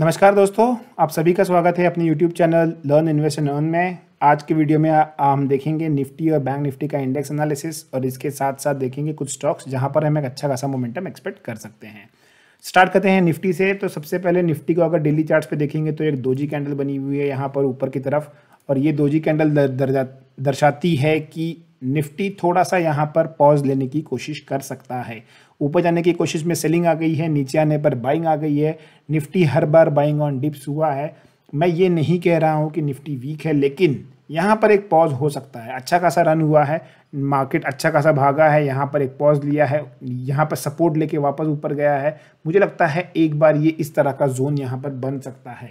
नमस्कार दोस्तों आप सभी का स्वागत है अपने YouTube channel learn invest and में आज के वीडियो में हम देखेंगे निफ्टी और बैंक निफ्टी का इंडेक्स एनालिसिस और इसके साथ साथ देखेंगे कुछ स्टॉक्स जहां पर हम एक अच्छा खासा मोमेंटम एक्सपेक्ट कर सकते हैं स्टार्ट करते हैं निफ्टी से तो सबसे पहले निफ्टी को अगर डेली चार्ट पे देखेंगे तो एक दोजी कैंडल बनी हुई है यहाँ पर ऊपर की तरफ और ये दोजी कैंडल दर्शाती है कि निफ्टी थोड़ा सा यहाँ पर पॉज लेने की कोशिश कर सकता है ऊपर जाने की कोशिश में सेलिंग आ गई है नीचे आने पर बाइंग आ गई है निफ्टी हर बार बाइंग ऑन डिप्स हुआ है मैं ये नहीं कह रहा हूँ कि निफ्टी वीक है लेकिन यहाँ पर एक पॉज हो सकता है अच्छा खासा रन हुआ है मार्केट अच्छा खासा भागा है यहाँ पर एक पॉज लिया है यहाँ पर सपोर्ट लेके वापस ऊपर गया है मुझे लगता है एक बार ये इस तरह का जोन यहाँ पर बन सकता है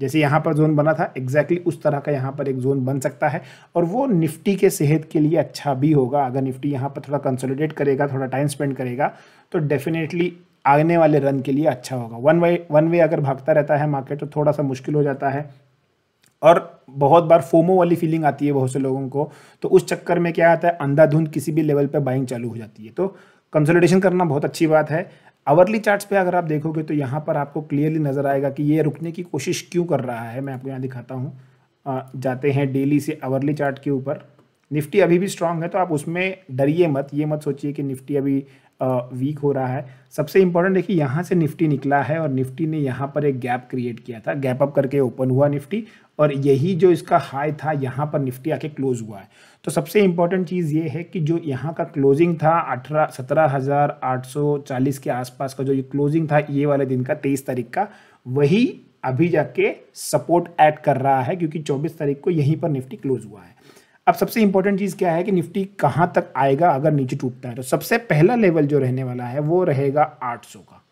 जैसे यहाँ पर जोन बना था एग्जैक्टली exactly उस तरह का यहाँ पर एक जोन बन सकता है और वो निफ्टी के सेहत के लिए अच्छा भी होगा अगर निफ्टी यहाँ पर थोड़ा कंसोलिडेट करेगा थोड़ा टाइम स्पेंड करेगा तो डेफिनेटली आने वाले रन के लिए अच्छा होगा वन वे वन वे अगर भागता रहता है मार्केट तो थोड़ा सा मुश्किल हो जाता है और बहुत बार फोमो वाली फीलिंग आती है बहुत से लोगों को तो उस चक्कर में क्या आता है अंधाधुंध किसी भी लेवल पर बाइंग चालू हो जाती है तो कंसोलिडेशन करना बहुत अच्छी बात है आवरली चार्ट्स पे अगर आप देखोगे तो यहाँ पर आपको क्लियरली नज़र आएगा कि ये रुकने की कोशिश क्यों कर रहा है मैं आपको यहाँ दिखाता हूँ जाते हैं डेली से आवरली चार्ट के ऊपर निफ्टी अभी भी स्ट्रांग है तो आप उसमें डरिए मत ये मत सोचिए कि निफ्टी अभी वीक हो रहा है सबसे इंपॉर्टेंट देखिए यहाँ से निफ्टी निकला है और निफ्टी ने यहाँ पर एक गैप क्रिएट किया था गैप अप करके ओपन हुआ निफ्टी और यही जो इसका हाई था यहाँ पर निफ्टी आके क्लोज हुआ है तो सबसे इम्पॉर्टेंट चीज़ ये है कि जो यहाँ का क्लोजिंग था अठारह सत्रह हज़ार आठ सौ चालीस के आसपास का जो ये क्लोजिंग था ये वाले दिन का तेईस तारीख का वही अभी जाके सपोर्ट ऐड कर रहा है क्योंकि चौबीस तारीख को यहीं पर निफ्टी क्लोज हुआ है अब सबसे इम्पोर्टेंट चीज़ क्या है कि निफ्टी कहाँ तक आएगा अगर नीचे टूटता है तो सबसे पहला लेवल जो रहने वाला है वो रहेगा आठ का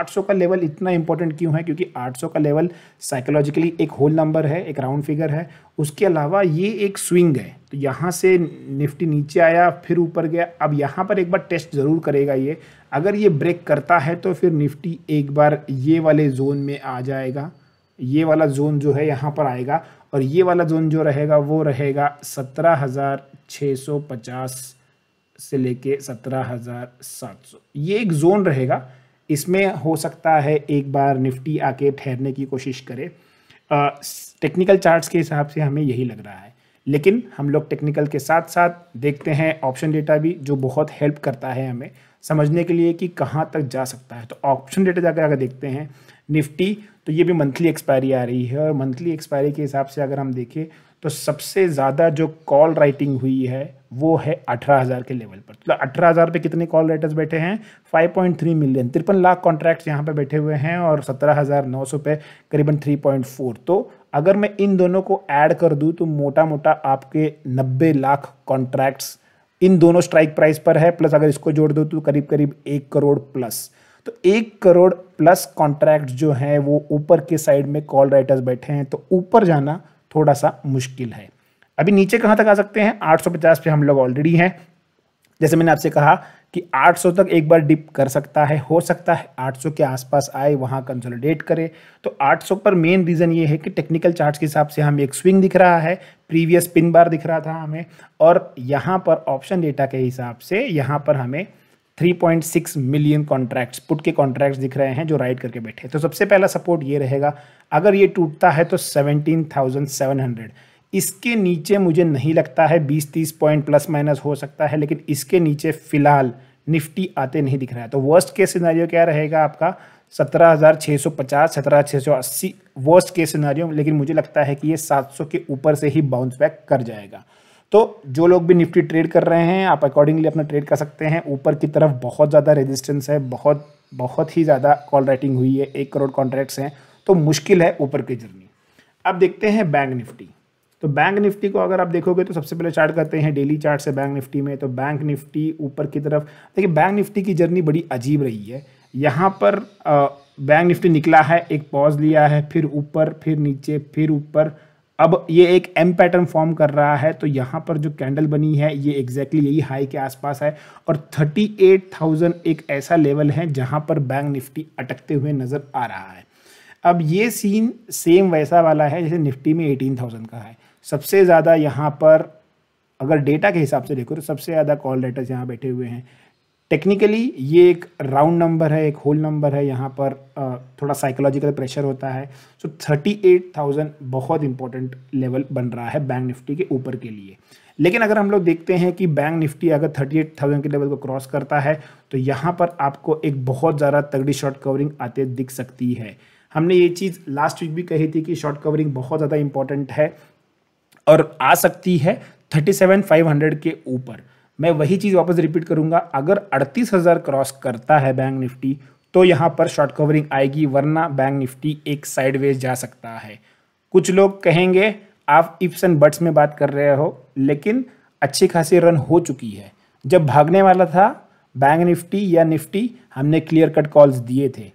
800 का लेवल इतना इंपॉर्टेंट क्यों है क्योंकि 800 का लेवल साइकोलॉजिकली एक होल नंबर है एक राउंड फिगर है उसके अलावा ये एक स्विंग है तो यहाँ से निफ्टी नीचे आया फिर ऊपर गया अब यहाँ पर एक बार टेस्ट ज़रूर करेगा ये अगर ये ब्रेक करता है तो फिर निफ्टी एक बार ये वाले जोन में आ जाएगा ये वाला जोन जो है यहाँ पर आएगा और ये वाला जोन जो रहेगा वो रहेगा सत्रह हज़ार छः सौ पचास से लेके सत्रह हज़ार सात सौ ये एक जोन रहेगा इसमें हो सकता है एक बार निफ्टी आके ठहरने की कोशिश करे टेक्निकल चार्ट्स के हिसाब से हमें यही लग रहा है लेकिन हम लोग टेक्निकल के साथ साथ देखते हैं ऑप्शन डेटा भी जो बहुत हेल्प करता है हमें समझने के लिए कि कहाँ तक जा सकता है तो ऑप्शन डेटा जाकर अगर देखते हैं निफ्टी तो ये भी मंथली एक्सपायरी आ रही है और मंथली एक्सपायरी के हिसाब से अगर हम देखें तो सबसे ज़्यादा जो कॉल राइटिंग हुई है वो है अठारह हज़ार के लेवल पर तो अठारह हज़ार पे कितने कॉल राइटर्स बैठे हैं 5.3 मिलियन तिरपन लाख कॉन्ट्रैक्ट्स यहाँ पे बैठे हुए हैं और सत्रह हज़ार नौ सौ पे करीबन 3.4 तो अगर मैं इन दोनों को ऐड कर दूँ तो मोटा मोटा आपके नब्बे लाख कॉन्ट्रैक्ट्स इन दोनों स्ट्राइक प्राइस पर है प्लस अगर इसको जोड़ दो तो करीब करीब एक करोड़ प्लस तो एक करोड़ प्लस कॉन्ट्रैक्ट जो हैं वो ऊपर के साइड में कॉल राइटर्स बैठे हैं तो ऊपर जाना थोड़ा सा मुश्किल है अभी नीचे कहाँ तक आ सकते हैं 850 पे हम लोग ऑलरेडी हैं जैसे मैंने आपसे कहा कि 800 तक एक बार डिप कर सकता है हो सकता है 800 के आसपास आए वहाँ कंसोलिडेट करे तो 800 पर मेन रीज़न ये है कि टेक्निकल चार्ट्स के हिसाब से हमें एक स्विंग दिख रहा है प्रीवियस पिन बार दिख रहा था हमें और यहाँ पर ऑप्शन डेटा के हिसाब से यहाँ पर हमें 3.6 मिलियन कॉन्ट्रैक्ट्स पुट के कॉन्ट्रैक्ट्स दिख रहे हैं जो राइड करके बैठे तो सबसे पहला सपोर्ट ये रहेगा अगर ये टूटता है तो सेवनटीन इसके नीचे मुझे नहीं लगता है बीस तीस पॉइंट प्लस माइनस हो सकता है लेकिन इसके नीचे फिलहाल निफ्टी आते नहीं दिख रहा है तो वर्स्ट केस सिनारियो क्या रहेगा आपका सत्रह हज़ार छः सौ पचास सत्रह छः सौ अस्सी वर्स्ट केस सिनारियो लेकिन मुझे लगता है कि ये सात सौ के ऊपर से ही बाउंस बैक कर जाएगा तो जो लोग भी निफ्टी ट्रेड कर रहे हैं आप अकॉर्डिंगली अपना ट्रेड कर सकते हैं ऊपर की तरफ बहुत ज़्यादा रेजिस्टेंस है बहुत बहुत ही ज़्यादा कॉल राइटिंग हुई है एक करोड़ कॉन्ट्रैक्ट्स हैं तो मुश्किल है ऊपर की जर्नी अब देखते हैं बैंक निफ्टी तो बैंक निफ्टी को अगर आप देखोगे तो सबसे पहले चार्ट करते हैं डेली चार्ट से बैंक निफ्टी में तो बैंक निफ्टी ऊपर की तरफ देखिए बैंक निफ्टी की जर्नी बड़ी अजीब रही है यहाँ पर बैंक निफ्टी निकला है एक पॉज लिया है फिर ऊपर फिर नीचे फिर ऊपर अब ये एक एम पैटर्न फॉर्म कर रहा है तो यहाँ पर जो कैंडल बनी है ये एग्जैक्टली exactly यही हाई के आसपास है और 38,000 एक ऐसा लेवल है जहाँ पर बैंक निफ्टी अटकते हुए नज़र आ रहा है अब ये सीन सेम वैसा वाला है जैसे निफ्टी में 18,000 का है सबसे ज़्यादा यहाँ पर अगर डेटा के हिसाब से देखो तो सबसे ज़्यादा कॉल लेटर्स यहाँ बैठे हुए हैं टेक्निकली ये एक राउंड नंबर है एक होल नंबर है यहाँ पर थोड़ा साइकोलॉजिकल प्रेशर होता है सो थर्टी एट थाउजेंड बहुत इंपॉर्टेंट लेवल बन रहा है बैंक निफ्टी के ऊपर के लिए लेकिन अगर हम लोग देखते हैं कि बैंक निफ्टी अगर थर्टी एट थाउजेंड के लेवल को क्रॉस करता है तो यहाँ पर आपको एक बहुत ज़्यादा तगड़ी शॉर्ट कवरिंग आते दिख सकती है हमने ये चीज़ लास्ट वीक भी कही थी कि शॉर्ट कवरिंग बहुत ज़्यादा इंपॉर्टेंट है और आ सकती है थर्टी सेवन फाइव हंड्रेड के ऊपर मैं वही चीज़ वापस रिपीट करूंगा अगर अड़तीस हज़ार क्रॉस करता है बैंक निफ्टी तो यहाँ पर शॉर्ट कवरिंग आएगी वरना बैंक निफ्टी एक साइडवेज जा सकता है कुछ लोग कहेंगे आप इफ्स एंड बट्स में बात कर रहे हो लेकिन अच्छी खासी रन हो चुकी है जब भागने वाला था बैंक निफ्टी या निफ्टी हमने क्लियर कट कॉल्स दिए थे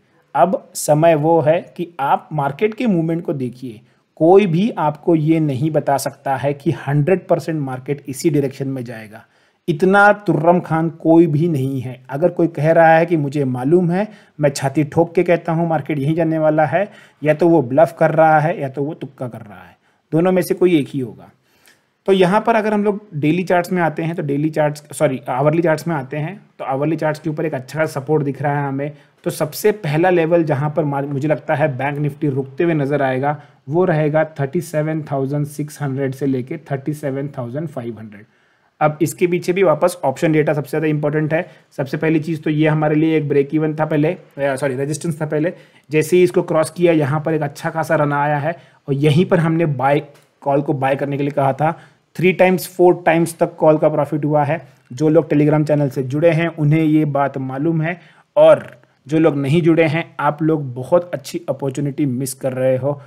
अब समय वो है कि आप मार्केट के मूवमेंट को देखिए कोई भी आपको ये नहीं बता सकता है कि 100 परसेंट मार्केट इसी डायरेक्शन में जाएगा इतना तुर्रम खान कोई भी नहीं है अगर कोई कह रहा है कि मुझे मालूम है मैं छाती ठोक के कहता हूँ मार्केट यहीं जाने वाला है या तो वो ब्लफ कर रहा है या तो वो तुक्का कर रहा है दोनों में से कोई एक ही होगा तो यहाँ पर अगर हम लोग डेली चार्ट्स में आते हैं तो daily charts sorry hourly charts में आते हैं तो आवरली चार्ट्स के ऊपर एक अच्छा सपोर्ट दिख रहा है हमें तो सबसे पहला लेवल जहाँ पर मुझे लगता है बैंक निफ्टी रुकते हुए नज़र आएगा वो रहेगा 37,600 से लेके 37,500 अब इसके पीछे भी वापस ऑप्शन डेटा सबसे ज़्यादा इंपॉर्टेंट है सबसे पहली चीज़ तो ये हमारे लिए एक ब्रेक इवन था पहले सॉरी रजिस्टेंस था पहले जैसे ही इसको क्रॉस किया यहाँ पर एक अच्छा खासा रन आया है और यहीं पर हमने बाय कॉल को बाय करने के लिए कहा था थ्री टाइम्स फोर टाइम्स तक कॉल का प्रॉफिट हुआ है जो लोग टेलीग्राम चैनल से जुड़े हैं उन्हें ये बात मालूम है और जो लोग नहीं जुड़े हैं आप लोग बहुत अच्छी अपॉर्चुनिटी मिस कर रहे हो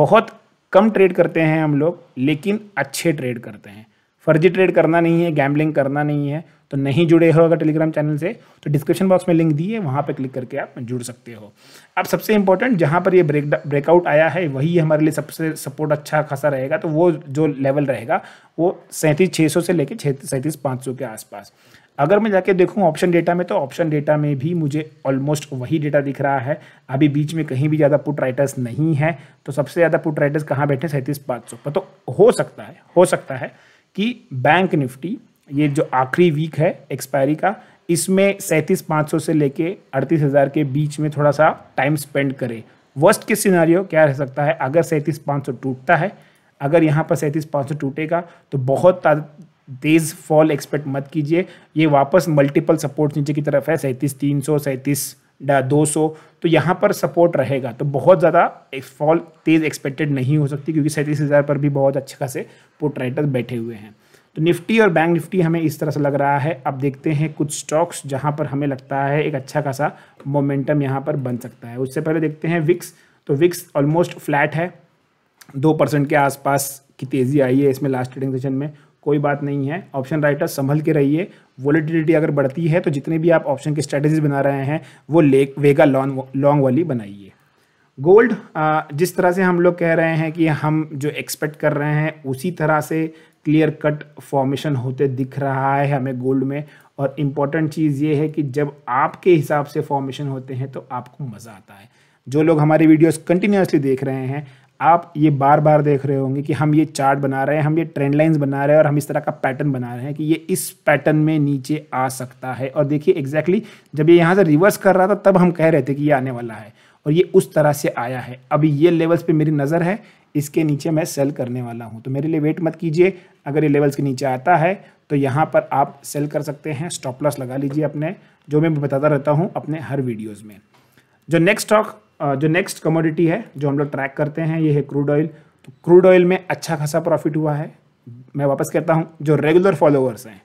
बहुत कम ट्रेड करते हैं हम लोग लेकिन अच्छे ट्रेड करते हैं फर्जी ट्रेड करना नहीं है गैम्बलिंग करना नहीं है तो नहीं जुड़े हो अगर टेलीग्राम चैनल से तो डिस्क्रिप्शन बॉक्स में लिंक दी है वहाँ पर क्लिक करके आप जुड़ सकते हो अब सबसे इंपॉर्टेंट जहाँ पर ये ब्रेक ब्रेकआउट आया है वही हमारे लिए सबसे सपोर्ट अच्छा खासा रहेगा तो वो जो लेवल रहेगा वो सैंतीस छः सौ से लेकर सैंतीस पाँच सौ के आसपास अगर मैं जाके देखूँ ऑप्शन डेटा में तो ऑप्शन डेटा में भी मुझे ऑलमोस्ट वही डेटा दिख रहा है अभी बीच में कहीं भी ज़्यादा पुट राइटर्स नहीं है तो सबसे ज़्यादा पुट राइटर्स कहाँ बैठे सैंतीस पाँच सौ पर तो हो सकता है हो सकता है कि बैंक निफ्टी ये जो आखिरी वीक है एक्सपायरी का इसमें सैंतीस पाँच सौ से लेके अड़तीस हज़ार के बीच में थोड़ा सा टाइम स्पेंड करे वर्स्ट के सिनारियो क्या रह सकता है अगर सैंतीस पाँच सौ टूटता है अगर यहाँ पर सैंतीस पाँच सौ टूटेगा तो बहुत तेज़ फॉल एक्सपेक्ट मत कीजिए ये वापस मल्टीपल सपोर्ट्स नीचे की तरफ है सैंतीस तीन सौ सैंतीस दो सौ तो यहाँ पर सपोर्ट रहेगा तो बहुत ज़्यादा फॉल तेज़ एक्सपेक्टेड नहीं हो सकती क्योंकि सैंतीस हज़ार पर भी बहुत अच्छे खासे पुट राइटर बैठे हुए हैं तो निफ्टी और बैंक निफ्टी हमें इस तरह से लग रहा है अब देखते हैं कुछ स्टॉक्स जहाँ पर हमें लगता है एक अच्छा खासा मोमेंटम यहाँ पर बन सकता है उससे पहले देखते हैं विक्स तो विक्स ऑलमोस्ट फ्लैट है दो परसेंट के आसपास की तेज़ी आई है इसमें लास्ट ट्रेडिंग सेशन में कोई बात नहीं है ऑप्शन राइटर संभल के रहिए वोलेटिलिटी अगर बढ़ती है तो जितने भी आप ऑप्शन की स्ट्रैटेजीज बना रहे हैं वो ले वेगा लॉन्ग लॉन्ग वाली बनाइए गोल्ड जिस तरह से हम लोग कह रहे हैं कि हम जो एक्सपेक्ट कर रहे हैं उसी तरह से क्लियर कट फॉर्मेशन होते दिख रहा है हमें गोल्ड में और इम्पॉर्टेंट चीज़ ये है कि जब आपके हिसाब से फॉर्मेशन होते हैं तो आपको मज़ा आता है जो लोग हमारे वीडियोस कंटिन्यूसली देख रहे हैं आप ये बार बार देख रहे होंगे कि हम ये चार्ट बना रहे हैं हम ये ट्रेंड लाइंस बना रहे हैं और हम इस तरह का पैटर्न बना रहे हैं कि ये इस पैटर्न में नीचे आ सकता है और देखिए एग्जैक्टली exactly जब ये यहाँ से रिवर्स कर रहा था तब हम कह रहे थे कि ये आने वाला है और ये उस तरह से आया है अभी ये लेवल्स पर मेरी नज़र है इसके नीचे मैं सेल करने वाला हूँ तो मेरे लिए वेट मत कीजिए अगर ये लेवल्स के नीचे आता है तो यहाँ पर आप सेल कर सकते हैं स्टॉप लॉस लगा लीजिए अपने जो मैं बताता रहता हूँ अपने हर वीडियोज़ में जो नेक्स्ट स्टॉक जो नेक्स्ट कमोडिटी है जो हम लोग ट्रैक करते हैं ये है क्रूड ऑयल तो क्रूड ऑयल में अच्छा खासा प्रॉफिट हुआ है मैं वापस कहता हूँ जो रेगुलर फॉलोअर्स हैं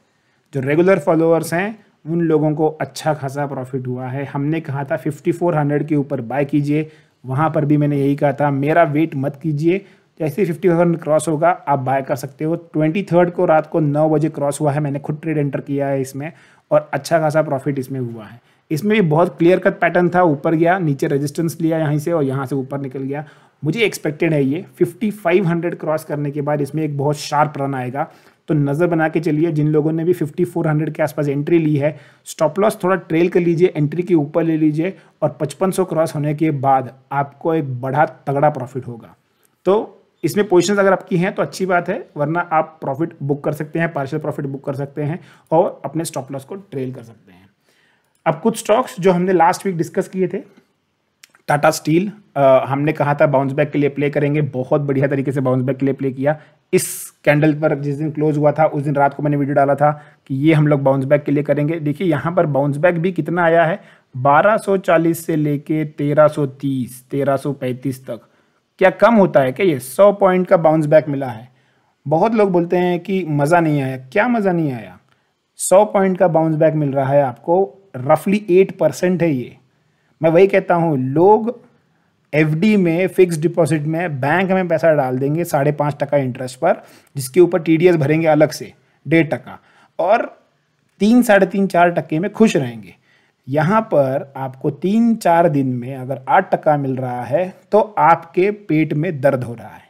जो रेगुलर फॉलोअर्स हैं उन लोगों को अच्छा खासा प्रॉफिट हुआ है हमने कहा था 5400 के ऊपर बाय कीजिए वहाँ पर भी मैंने यही कहा था मेरा वेट मत कीजिए जैसे फिफ्टी हंड्रेड क्रॉस होगा आप बाय कर सकते हो ट्वेंटी थर्ड को रात को नौ बजे क्रॉस हुआ है मैंने खुद ट्रेड एंटर किया है इसमें और अच्छा खासा प्रॉफिट इसमें हुआ है इसमें भी बहुत क्लियर कट पैटर्न था ऊपर गया नीचे रेजिस्टेंस लिया यहीं से और यहाँ से ऊपर निकल गया मुझे एक्सपेक्टेड है ये 5500 क्रॉस करने के बाद इसमें एक बहुत शार्प रन आएगा तो नज़र बना के चलिए जिन लोगों ने भी 5400 के आसपास एंट्री ली है स्टॉप लॉस थोड़ा ट्रेल कर लीजिए एंट्री के ऊपर ले लीजिए और 5500 क्रॉस होने के बाद आपको एक बड़ा तगड़ा प्रॉफिट होगा तो इसमें पोजिशन अगर आपकी हैं तो अच्छी बात है वरना आप प्रॉफिट बुक कर सकते हैं पार्शल प्रॉफिट बुक कर सकते हैं और अपने स्टॉप लॉस को ट्रेल कर सकते हैं अब कुछ स्टॉक्स जो हमने लास्ट वीक डिस्कस किए थे टाटा स्टील हमने कहा था बाउंस बैक के लिए प्ले करेंगे बहुत बढ़िया तरीके से बाउंस बैक के लिए प्ले किया इस कैंडल पर जिस दिन क्लोज हुआ था उस दिन रात को मैंने वीडियो डाला था कि ये हम लोग बाउंस बैक के लिए करेंगे देखिए यहाँ पर बाउंस बैक भी कितना आया है 1240 से लेके 1330 1335 तक क्या कम होता है क्या ये 100 पॉइंट का बाउंस बैक मिला है बहुत लोग बोलते हैं कि मज़ा नहीं आया क्या मज़ा नहीं आया सौ पॉइंट का बाउंस बैक मिल रहा है आपको रफली एट परसेंट है ये मैं वही कहता हूँ लोग एफ में फिक्स डिपॉजिट में बैंक में पैसा डाल देंगे साढ़े पाँच टका इंटरेस्ट पर जिसके ऊपर टी भरेंगे अलग से डेढ़ टका और तीन साढ़े तीन चार टके में खुश रहेंगे यहाँ पर आपको तीन चार दिन में अगर आठ टका मिल रहा है तो आपके पेट में दर्द हो रहा है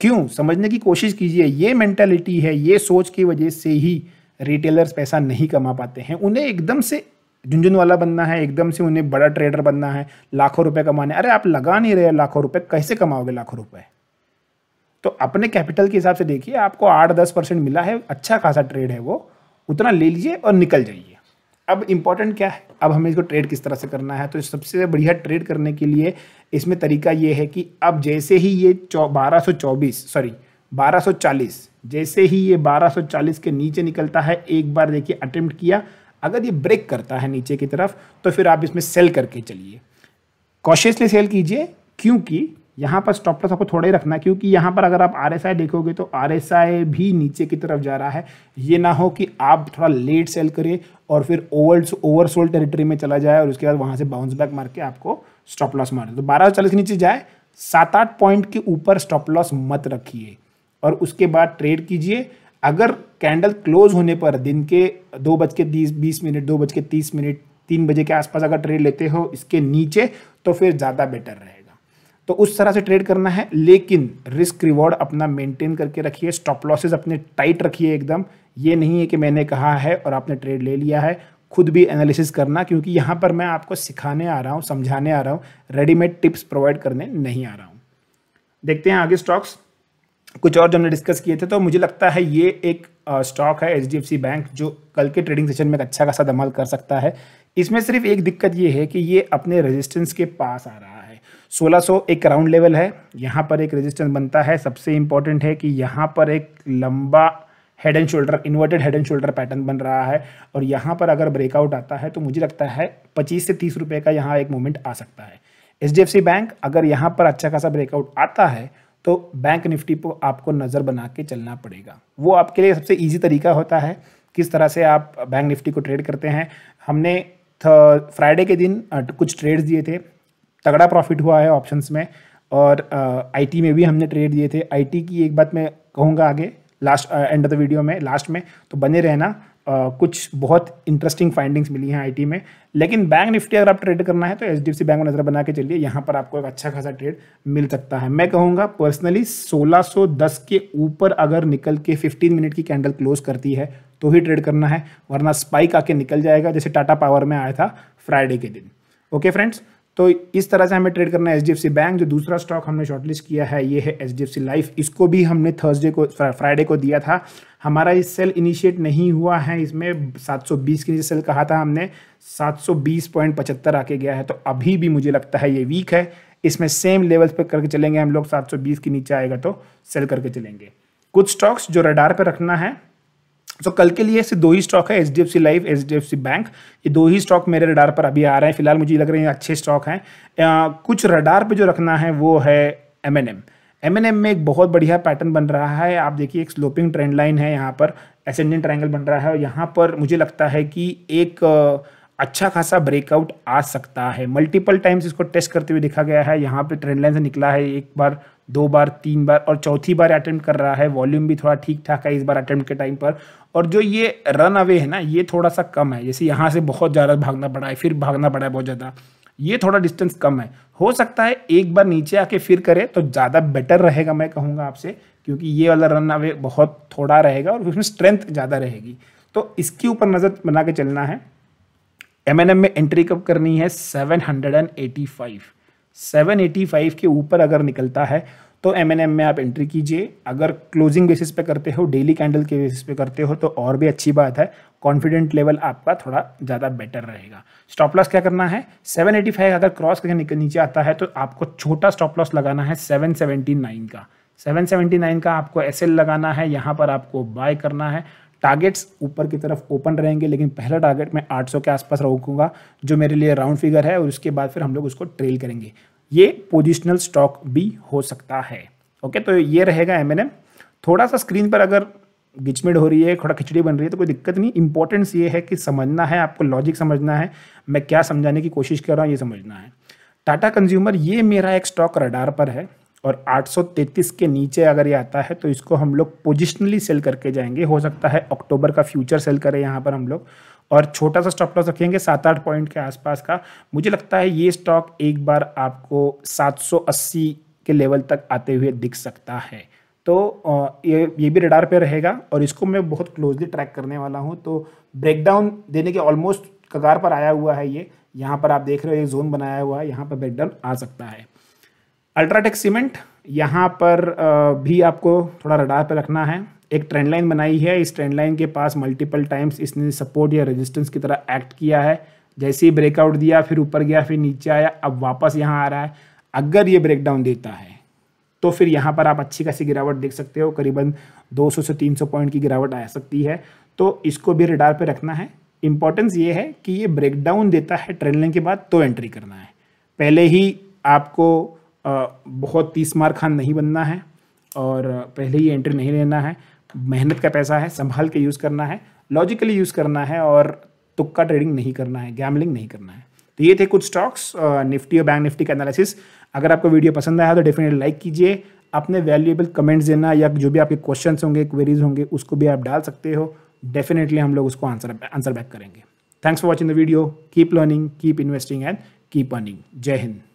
क्यों समझने की कोशिश कीजिए ये मेंटेलिटी है ये सोच की वजह से ही रिटेलर्स पैसा नहीं कमा पाते हैं उन्हें एकदम से झुंझुन वाला बनना है एकदम से उन्हें बड़ा ट्रेडर बनना है लाखों रुपए कमाने अरे आप लगा नहीं रहे लाखों रुपए कैसे कमाओगे लाखों रुपए तो अपने कैपिटल के हिसाब से देखिए आपको आठ दस परसेंट मिला है अच्छा खासा ट्रेड है वो उतना ले लीजिए और निकल जाइए अब इम्पॉर्टेंट क्या है अब हमें इसको ट्रेड किस तरह से करना है तो सबसे बढ़िया ट्रेड करने के लिए इसमें तरीका ये है कि अब जैसे ही ये बारह सौ चौबीस सॉरी बारह सौ चालीस जैसे ही ये 1240 के नीचे निकलता है एक बार देखिए अटेम्प्ट किया अगर ये ब्रेक करता है नीचे की तरफ तो फिर आप इसमें सेल करके चलिए कॉशियसली सेल कीजिए क्योंकि यहाँ पर स्टॉप लॉस आपको थोड़ा ही रखना क्योंकि यहाँ पर अगर आप आर देखोगे तो आर भी नीचे की तरफ जा रहा है ये ना हो कि आप थोड़ा लेट सेल करें और फिर ओवर ओवरसोल्ड टेरिटरी में चला जाए और उसके बाद वहाँ से बाउंस बैक मार के आपको स्टॉप लॉस मार दे तो बारह के नीचे जाए सात आठ पॉइंट के ऊपर स्टॉप लॉस मत रखिए और उसके बाद ट्रेड कीजिए अगर कैंडल क्लोज होने पर दिन के दो बज के तीस बीस मिनट दो बज के तीस मिनट तीन बजे के आसपास अगर ट्रेड लेते हो इसके नीचे तो फिर ज़्यादा बेटर रहेगा तो उस तरह से ट्रेड करना है लेकिन रिस्क रिवॉर्ड अपना मेंटेन करके रखिए स्टॉप लॉसेज अपने टाइट रखिए एकदम ये नहीं है कि मैंने कहा है और आपने ट्रेड ले लिया है खुद भी एनालिसिस करना क्योंकि यहाँ पर मैं आपको सिखाने आ रहा हूँ समझाने आ रहा हूँ रेडीमेड टिप्स प्रोवाइड करने नहीं आ रहा हूँ देखते हैं आगे स्टॉक्स कुछ और जो हमने डिस्कस किए थे तो मुझे लगता है ये एक स्टॉक है एच बैंक जो कल के ट्रेडिंग सेशन में अच्छा खासा धमाल कर सकता है इसमें सिर्फ एक दिक्कत ये है कि ये अपने रेजिस्टेंस के पास आ रहा है 1600 एक राउंड लेवल है यहाँ पर एक रेजिस्टेंस बनता है सबसे इम्पॉर्टेंट है कि यहाँ पर एक लंबा head and shoulder inverted head and shoulder pattern बन रहा है और यहाँ पर अगर ब्रेकआउट आता है तो मुझे लगता है पच्चीस से तीस रुपये का यहाँ एक मोमेंट आ सकता है एच बैंक अगर यहाँ पर अच्छा खासा ब्रेकआउट आता है तो बैंक निफ्टी पर आपको नज़र बना के चलना पड़ेगा वो आपके लिए सबसे ईजी तरीका होता है किस तरह से आप बैंक निफ्टी को ट्रेड करते हैं हमने फ्राइडे के दिन कुछ ट्रेड्स दिए थे तगड़ा प्रॉफिट हुआ है ऑप्शंस में और आईटी में भी हमने ट्रेड दिए थे आईटी की एक बात मैं कहूँगा आगे last end of the video में लास्ट में तो बने रहना कुछ बहुत इंटरेस्टिंग फाइंडिंग्स मिली हैं आईटी में लेकिन बैंक निफ्टी अगर आप ट्रेड करना है तो H D F C bank में नज़र बना के चलिए यहाँ पर आपको एक अच्छा खासा ट्रेड मिल सकता है मैं कहूँगा पर्सनली 1610 के ऊपर अगर निकल के 15 मिनट की कैंडल क्लोज करती है तो ही ट्रेड करना है वरना स्पाइक आके निकल जाएगा जैसे टाटा पावर में आया था फ्राइडे के दिन ओके फ्रेंड्स तो इस तरह से हमें ट्रेड करना है एच बैंक जो दूसरा स्टॉक हमने शॉर्टलिस्ट किया है ये है एच लाइफ इसको भी हमने थर्सडे को फ्राइडे को दिया था हमारा ये सेल इनिशिएट नहीं हुआ है इसमें 720 के नीचे सेल कहा था हमने 720.75 आके गया है तो अभी भी मुझे लगता है ये वीक है इसमें सेम लेवल्स पर करके चलेंगे हम लोग 720 के नीचे आएगा तो सेल करके चलेंगे कुछ स्टॉक्स जो रडार पर रखना है तो कल के लिए ऐसे दो ही स्टॉक है H D F C life H D F C bank ये दो ही स्टॉक मेरे रडार पर अभी आ रहे हैं फिलहाल मुझे लग रहे हैं अच्छे स्टॉक हैं कुछ रडार पे जो रखना है वो है M N M M N M में एक बहुत बढ़िया पैटर्न बन रहा है आप देखिए एक स्लोपिंग ट्रेंड लाइन है यहाँ पर एसेंडेंट ट्रायंगल बन रहा है और यहाँ पर मुझे लगता है कि एक अच्छा खासा ब्रेकआउट आ सकता है मल्टीपल टाइम्स इसको टेस्ट करते हुए देखा गया है यहाँ पर ट्रेंड लाइन से निकला है एक बार दो बार तीन बार और चौथी बार अटैम्प्ट कर रहा है वॉल्यूम भी थोड़ा ठीक ठाक है इस बार अटैम्प्ट के टाइम पर और जो ये रन अवे है ना ये थोड़ा सा कम है जैसे यहाँ से बहुत ज़्यादा भागना पड़ा है फिर भागना पड़ा है बहुत ज़्यादा ये थोड़ा डिस्टेंस कम है हो सकता है एक बार नीचे आके फिर करे तो ज़्यादा बेटर रहेगा मैं कहूँगा आपसे क्योंकि ये वाला रन अवे बहुत थोड़ा रहेगा और उसमें स्ट्रेंथ ज़्यादा रहेगी तो इसके ऊपर नज़र बना के चलना है एम एन एम में एंट्री कब करनी है seven hundred and eighty five seven eighty five के ऊपर अगर निकलता है तो एम एन एम में आप एंट्री कीजिए अगर क्लोजिंग बेसिस पे करते हो डेली कैंडल के बेसिस पे करते हो तो और भी अच्छी बात है कॉन्फिडेंट लेवल आपका थोड़ा ज़्यादा बेटर रहेगा स्टॉप लॉस क्या करना है 785 अगर क्रॉस करके नीचे आता है तो आपको छोटा स्टॉप लॉस लगाना है 779 का 779 का आपको एस लगाना है यहाँ पर आपको बाय करना है टारगेट्स ऊपर की तरफ ओपन रहेंगे लेकिन पहला टारगेट मैं 800 के आसपास रोकूंगा जो मेरे लिए राउंड फिगर है और उसके बाद फिर हम लोग उसको ट्रेल करेंगे ये पोजिशनल स्टॉक भी हो सकता है ओके तो ये रहेगा एम थोड़ा सा स्क्रीन पर अगर गिचमिड़ हो रही है थोड़ा खिचड़ी बन रही है तो कोई दिक्कत नहीं इंपॉर्टेंस ये है कि समझना है आपको लॉजिक समझना है मैं क्या समझाने की कोशिश कर रहा हूँ ये समझना है टाटा कंज्यूमर ये मेरा एक स्टॉक रडार पर है और 833 के नीचे अगर ये आता है तो इसको हम लोग पोजिशनली सेल करके जाएंगे हो सकता है अक्टूबर का फ्यूचर सेल करें यहाँ पर हम लोग और छोटा सा स्टॉप लॉस रखेंगे सात आठ पॉइंट के आसपास का मुझे लगता है ये स्टॉक एक बार आपको 780 के लेवल तक आते हुए दिख सकता है तो ये ये भी रडार पे रहेगा और इसको मैं बहुत क्लोजली ट्रैक करने वाला हूँ तो ब्रेकडाउन देने के ऑलमोस्ट कगार पर आया हुआ है ये यहाँ पर आप देख रहे हो ये जोन बनाया हुआ है यहाँ पर ब्रेकडाउन आ सकता है अल्ट्राटेक सीमेंट यहाँ पर भी आपको थोड़ा रडार पर रखना है एक ट्रेंड लाइन बनाई है इस ट्रेंड लाइन के पास मल्टीपल टाइम्स इसने सपोर्ट या रेजिस्टेंस की तरह एक्ट किया है जैसे ही ब्रेकआउट दिया फिर ऊपर गया फिर नीचे आया अब वापस यहाँ आ रहा है अगर ये ब्रेकडाउन देता है तो फिर यहाँ पर आप अच्छी खासी गिरावट देख सकते हो करीबन 200 से 300 पॉइंट की गिरावट आ सकती है तो इसको भी रिडार पे रखना है इंपॉर्टेंस ये है कि ये ब्रेकडाउन देता है ट्रेंड लाइन के बाद तो एंट्री करना है पहले ही आपको बहुत तीस मार खान नहीं बनना है और पहले ही एंट्री नहीं लेना है मेहनत का पैसा है संभाल के यूज़ करना है लॉजिकली यूज़ करना है और तुक्का ट्रेडिंग नहीं करना है गैमलिंग नहीं करना है तो ये थे कुछ स्टॉक्स निफ्टी और बैंक निफ्टी का एनालिसिस अगर आपको वीडियो पसंद आया तो डेफिनेटली लाइक कीजिए अपने वैल्यूएबल कमेंट्स देना या जो भी आपके क्वेश्चंस होंगे क्वेरीज होंगे उसको भी आप डाल सकते हो डेफिनेटली हम लोग उसको आंसर आंसर बैक करेंगे thanks for watching the video keep learning keep investing and keep earning जय हिंद